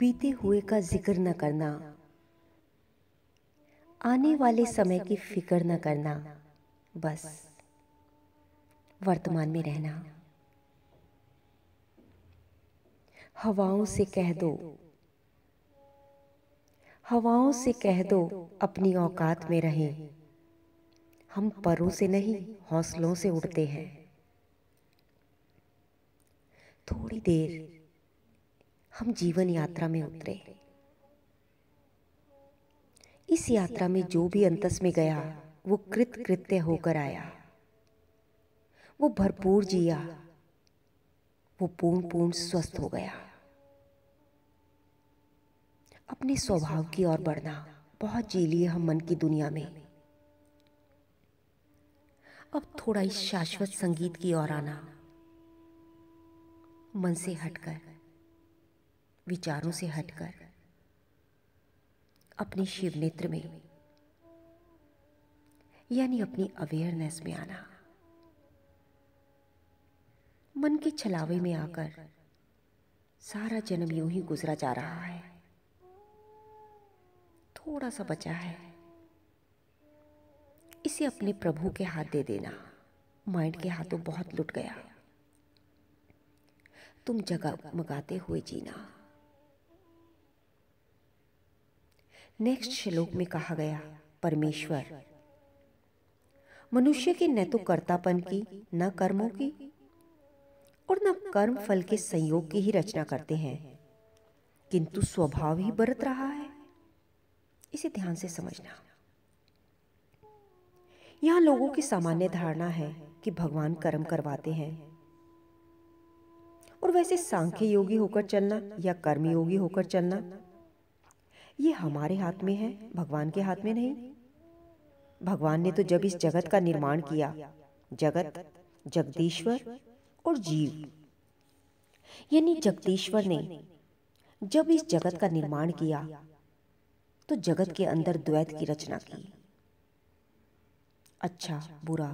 बीते हुए का जिक्र न करना आने वाले समय की फिक्र न करना बस वर्तमान में रहना हवाओं से कह दो हवाओं से कह दो अपनी औकात में रहें हम परों से नहीं हौसलों से उड़ते हैं थोड़ी देर हम जीवन यात्रा में उतरे इस यात्रा में जो भी अंतस में गया वो कृत कृत्य होकर आया वो भरपूर जिया वो पूर्ण पूर्ण स्वस्थ हो गया अपने स्वभाव की ओर बढ़ना बहुत जी लिए हम मन की दुनिया में अब थोड़ा इस शाश्वत संगीत की ओर आना मन से हटकर विचारों से हटकर अपने शिव नेत्र में यानी अपनी अवेयरनेस में आना मन के छलावे में आकर सारा जन्म यूं ही गुजरा जा रहा है थोड़ा सा बचा है इसे अपने प्रभु के हाथ दे देना माइंड के हाथों बहुत लुट गया तुम जगह मगाते हुए जीना नेक्स्ट श्लोक में कहा गया परमेश्वर मनुष्य के न तो कर्तापन की न कर्मों की और न कर्म फल के संयोग की ही रचना करते हैं किंतु स्वभाव ही बरत रहा है इसे ध्यान से समझना यहां लोगों की सामान्य धारणा है कि भगवान कर्म करवाते हैं और वैसे सांख्य योगी होकर चलना या कर्म योगी होकर चलना ये हमारे हाथ में है भगवान के हाथ में नहीं भगवान ने तो जब इस जगत का निर्माण किया जगत जगदीश्वर और जीव यानी जगदीश्वर ने जब इस जगत का निर्माण किया तो जगत के अंदर द्वैत की रचना की अच्छा बुरा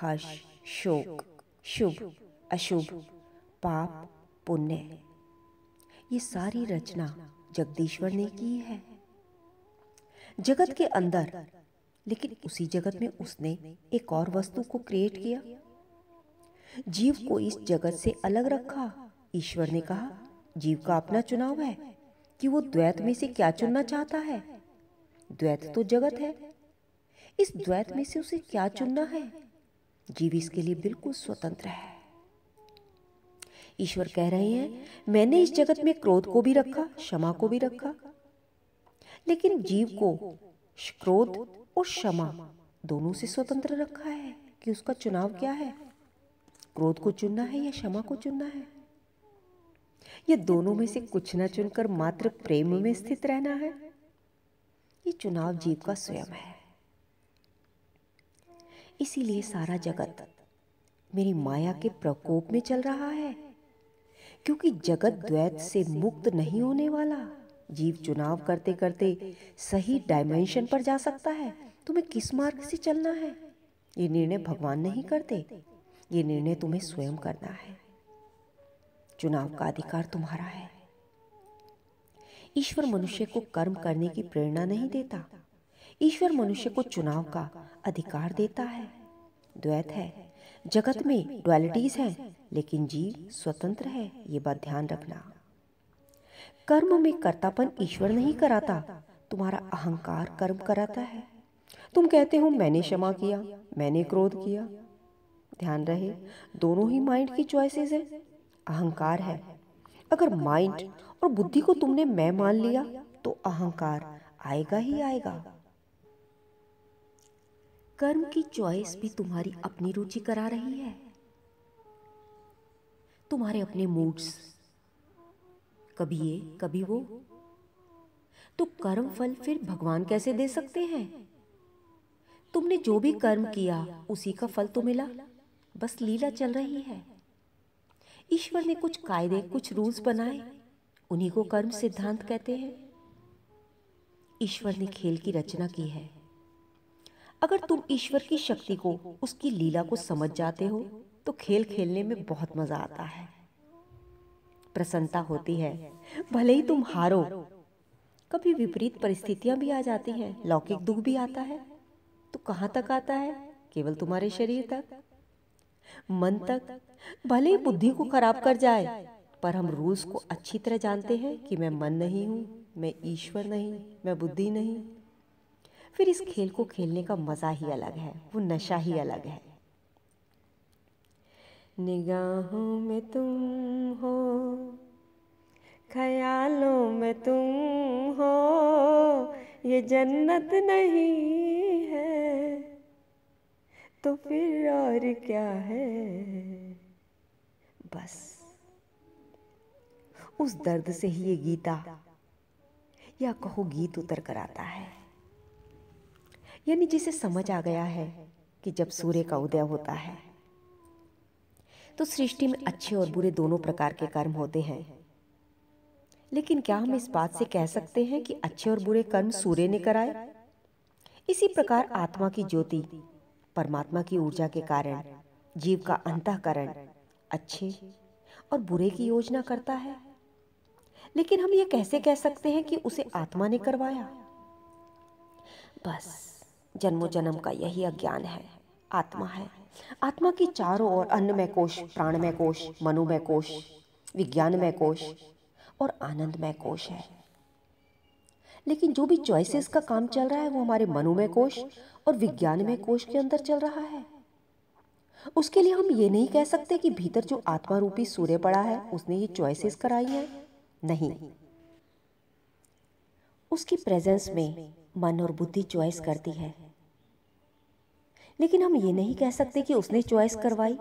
हर्ष शोक शुभ अशुभ पाप पुण्य ये सारी रचना जगदीश्वर ने की है जगत के अंदर लेकिन उसी जगत में उसने एक और वस्तु को क्रिएट किया जीव को इस जगत से अलग रखा ईश्वर ने कहा जीव का अपना चुनाव है कि वो द्वैत में से क्या चुनना चाहता है द्वैत तो जगत है इस द्वैत में से उसे क्या चुनना है जीव इसके लिए बिल्कुल स्वतंत्र है ईश्वर कह रहे हैं मैंने इस जगत में क्रोध को भी रखा क्षमा को भी रखा लेकिन जीव को क्रोध और क्षमा दोनों से स्वतंत्र रखा है कि उसका चुनाव क्या है क्रोध को चुनना है या क्षमा को चुनना है ये दोनों में से कुछ ना चुनकर मात्र प्रेम में स्थित रहना है ये चुनाव जीव का स्वयं है इसीलिए सारा जगत मेरी माया के प्रकोप में चल रहा है क्योंकि जगत द्वैत से मुक्त नहीं होने वाला जीव चुनाव करते करते सही डायमेंशन पर जा सकता है तुम्हें किस मार्ग से चलना है ये निर्णय भगवान नहीं करते ये निर्णय तुम्हें स्वयं करना है चुनाव का अधिकार तुम्हारा है ईश्वर मनुष्य को कर्म करने की प्रेरणा नहीं देता ईश्वर मनुष्य को चुनाव का अधिकार देता है द्वैत है जगत में डुअलिटीज हैं लेकिन जीव स्वतंत्र है ये बात ध्यान रखना कर्म में कर्तापन ईश्वर नहीं कराता तुम्हारा अहंकार कर्म कराता है तुम कहते हो मैंने क्षमा किया मैंने क्रोध किया ध्यान रहे दोनों ही माइंड की चॉइसेस है अहंकार है अगर माइंड और बुद्धि को तुमने मैं मान लिया तो अहंकार आएगा ही आएगा कर्म की चॉइस भी तुम्हारी अपनी रुचि करा रही है तुम्हारे अपने मूड्स कभी ये कभी वो तो कर्म फल फिर भगवान कैसे दे सकते हैं तुमने जो भी कर्म किया उसी का फल तो मिला बस लीला चल रही है ईश्वर ने कुछ कायदे कुछ रूल्स बनाए उन्हीं को कर्म सिद्धांत कहते हैं ईश्वर ने खेल की रचना की है अगर तुम ईश्वर की शक्ति को उसकी लीला को समझ जाते हो तो खेल खेलने में बहुत मज़ा आता है प्रसन्नता होती है भले ही तुम हारो कभी विपरीत परिस्थितियां भी आ जाती हैं लौकिक दुख भी आता है तो कहां तक आता है केवल तुम्हारे शरीर तक मन तक भले ही बुद्धि को खराब कर जाए पर हम रूल्स को अच्छी तरह जानते हैं कि मैं मन नहीं हूं मैं ईश्वर नहीं मैं बुद्धि नहीं फिर इस खेल को खेलने का मज़ा ही अलग है वो नशा ही अलग है निगाहों में तुम हो ख्यालों में तुम हो ये जन्नत नहीं है तो फिर और क्या है बस उस दर्द से ही ये गीता या कहो गीत उतर कर आता है यानी जिसे समझ आ गया है कि जब सूर्य का उदय होता है तो सृष्टि में अच्छे और बुरे दोनों प्रकार के कर्म होते हैं लेकिन क्या हम इस बात से कह सकते हैं कि अच्छे और बुरे कर्म सूर्य ने कराए इसी प्रकार आत्मा की ज्योति परमात्मा की ऊर्जा के कारण जीव का अंतकरण अच्छे और बुरे की योजना करता है लेकिन हम ये कैसे कह सकते हैं कि उसे आत्मा ने करवाया बस जन्मों जन्म का यही अज्ञान है आत्मा है आत्मा की चारों ओर अन्नमय कोश प्राणमय कोश मनोमय कोश विज्ञानमय कोश और आनंदमय कोश है लेकिन जो भी चॉइसेस का काम चल रहा है वो हमारे मनोमय कोश और विज्ञानमय कोश के अंदर चल रहा है उसके लिए हम ये नहीं कह सकते कि भीतर जो आत्मा रूपी सूर्य पड़ा है उसने ये चॉइसेस कराई है नहीं उसकी प्रेजेंस में मन और बुद्धि चॉइस करती है लेकिन हम ये नहीं कह सकते कि उसने चॉइस करवाई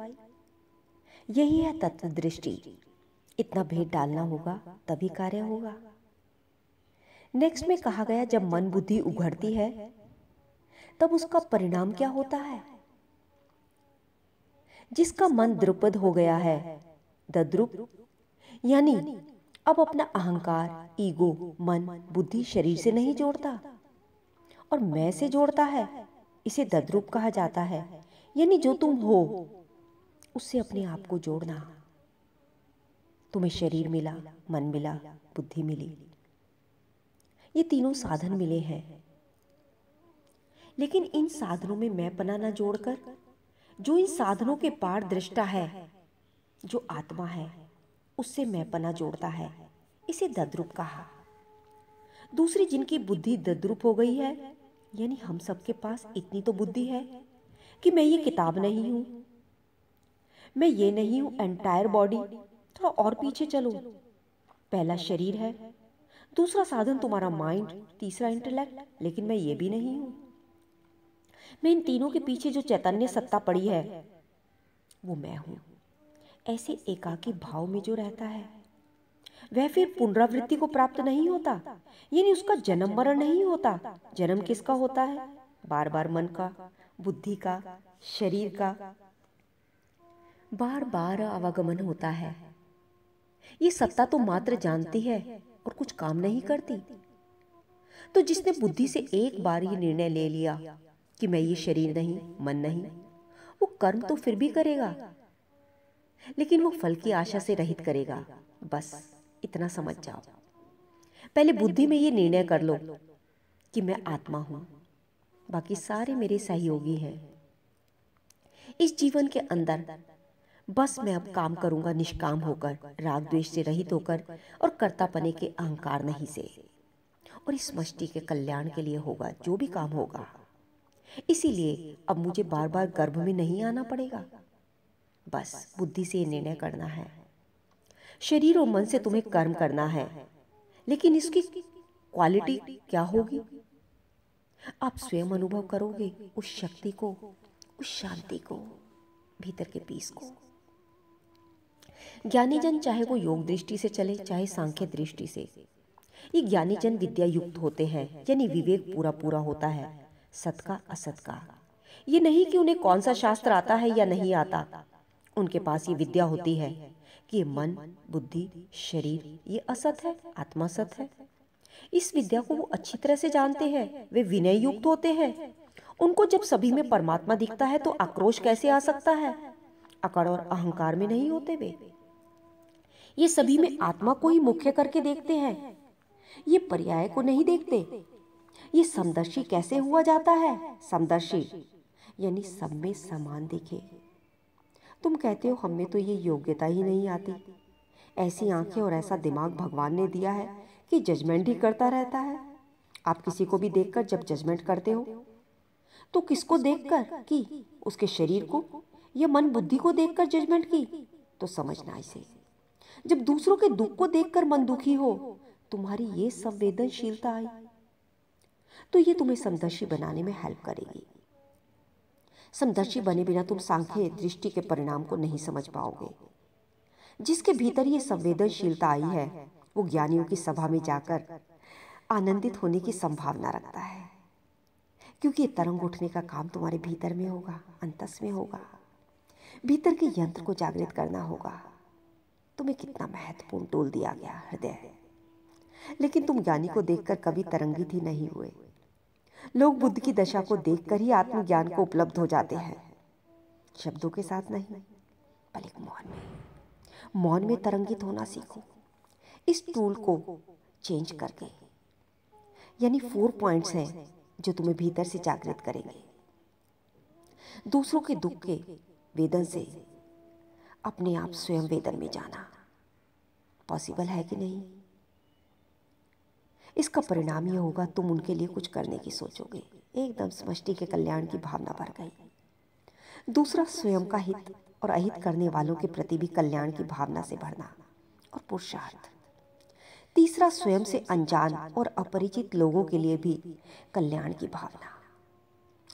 यही है तत्व दृष्टि इतना भेद डालना होगा तभी कार्य होगा नेक्स्ट में कहा गया जब मन बुद्धि उघरती है तब उसका परिणाम क्या होता है जिसका मन द्रुपद हो गया है दद्रुप यानी अब अपना अहंकार ईगो मन बुद्धि शरीर से नहीं जोड़ता और मैं से जोड़ता है इसे दद्रूप कहा जाता है यानी जो तुम हो उससे अपने आप को जोड़ना तुम्हें शरीर मिला मन मिला बुद्धि मिली ये तीनों साधन मिले हैं लेकिन इन साधनों में मैं पना ना जोड़कर जो इन साधनों के पार दृष्टा है जो आत्मा है उससे मैं पना जोड़ता है इसे ददरूप कहा दूसरी जिनकी बुद्धि ददरूप हो गई है यानी हम सबके पास इतनी तो बुद्धि है कि मैं ये किताब नहीं हूं मैं ये नहीं हूं एंटायर बॉडी थोड़ा और पीछे चलो पहला शरीर है दूसरा साधन तुम्हारा माइंड तीसरा इंटेलेक्ट लेकिन मैं ये भी नहीं हूं मैं इन तीनों के पीछे जो चैतन्य सत्ता पड़ी है वो मैं हूं ऐसे एकाकी भाव में जो रहता है वह फिर पुनरावृत्ति को प्राप्त नहीं होता यानी उसका जन्म मरण नहीं होता जन्म किसका होता है बार बार मन का बुद्धि का शरीर का बार बार आवागमन होता है ये सत्ता तो मात्र जानती है और कुछ काम नहीं करती तो जिसने बुद्धि से एक बार ये निर्णय ले लिया कि मैं ये शरीर नहीं मन नहीं वो कर्म तो फिर भी करेगा लेकिन वो फल की आशा से रहित करेगा बस इतना समझ जाओ पहले बुद्धि में ये निर्णय कर लो कि मैं आत्मा हूं बाकी सारे मेरे सहयोगी हैं इस जीवन के अंदर बस मैं अब काम करूंगा निष्काम होकर राग द्वेष से रहित होकर और कर्तापने के अहंकार नहीं से और इस मष्टि के कल्याण के लिए होगा जो भी काम होगा इसीलिए अब मुझे बार बार गर्भ में नहीं आना पड़ेगा बस बुद्धि से निर्णय करना है शरीर और मन से तुम्हें कर्म करना है लेकिन इसकी क्वालिटी क्या होगी आप स्वयं अनुभव करोगे उस शक्ति को उस शांति को भीतर के पीस को ज्ञानी जन चाहे वो योग दृष्टि से चले चाहे सांख्य दृष्टि से ये ज्ञानी जन विद्या युक्त होते हैं यानी विवेक पूरा पूरा होता है सत का असत का ये नहीं कि उन्हें कौन सा शास्त्र आता है या नहीं आता उनके पास ये विद्या होती है कि ये मन बुद्धि शरीर ये असत है आत्मा सत है इस विद्या को वो अच्छी तरह से जानते हैं वे विनय युक्त होते हैं उनको जब सभी में परमात्मा दिखता है तो आक्रोश कैसे आ सकता है अकड़ और अहंकार में नहीं होते वे ये सभी में आत्मा को ही मुख्य करके देखते हैं ये पर्याय को नहीं देखते ये समदर्शी कैसे हुआ जाता है समदर्शी यानी सब में समान देखे तुम कहते हो हमें तो ये योग्यता ही नहीं आती ऐसी आंखें और ऐसा दिमाग भगवान ने दिया है कि जजमेंट ही करता रहता है आप किसी को भी देखकर जब जजमेंट करते हो तो किसको देखकर की उसके शरीर को या मन बुद्धि को देखकर जजमेंट की तो समझना इसे जब दूसरों के दुख को देखकर मन दुखी हो तुम्हारी ये संवेदनशीलता आई तो ये तुम्हें समदर्शी बनाने में हेल्प करेगी समदर्शी बने बिना तुम सांख्य दृष्टि के परिणाम को नहीं समझ पाओगे जिसके भीतर ये संवेदनशीलता आई है वो ज्ञानियों की सभा में जाकर आनंदित होने की संभावना रखता है क्योंकि ये तरंग उठने का काम तुम्हारे भीतर में होगा अंतस में होगा भीतर के यंत्र को जागृत करना होगा तुम्हें कितना महत्वपूर्ण टोल दिया गया हृदय लेकिन तुम ज्ञानी को देखकर कभी तरंगित ही नहीं हुए लोग बुद्ध की दशा को देखकर ही आत्मज्ञान को उपलब्ध हो जाते हैं शब्दों के साथ नहीं बल्कि मौन में मौन में तरंगित होना सीखो इस टूल को चेंज करके यानी फोर पॉइंट्स हैं जो तुम्हें भीतर से जागृत करेंगे दूसरों के दुख के वेदन से अपने आप स्वयं वेदन में जाना पॉसिबल है कि नहीं इसका परिणाम यह होगा तुम उनके लिए कुछ करने की सोचोगे एकदम समष्टि के कल्याण की भावना भर गई दूसरा स्वयं का हित और अहित करने वालों के प्रति भी कल्याण की भावना से भरना और पुरुषार्थ तीसरा स्वयं से अनजान और अपरिचित लोगों के लिए भी कल्याण की भावना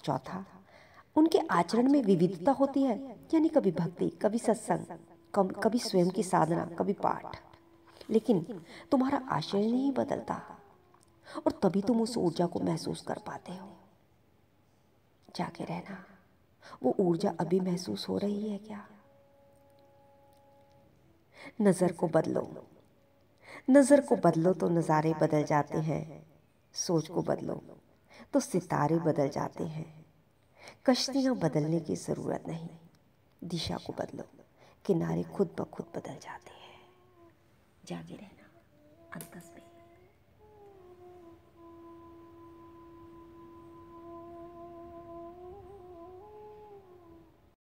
चौथा उनके आचरण में विविधता होती है यानी कभी भक्ति कभी सत्संग कभी स्वयं की साधना कभी पाठ लेकिन तुम्हारा आशय नहीं बदलता और तभी तुम उस ऊर्जा को महसूस कर पाते हो जाके रहना वो ऊर्जा अभी महसूस हो रही है क्या नज़र को बदलो नज़र को बदलो तो नज़ारे बदल जाते हैं सोच को बदलो तो, तो सितारे बदल जाते हैं कश्तियां बदलने की ज़रूरत नहीं दिशा को बदलो किनारे खुद ब खुद बदल जाते हैं जागे रहना अंतस में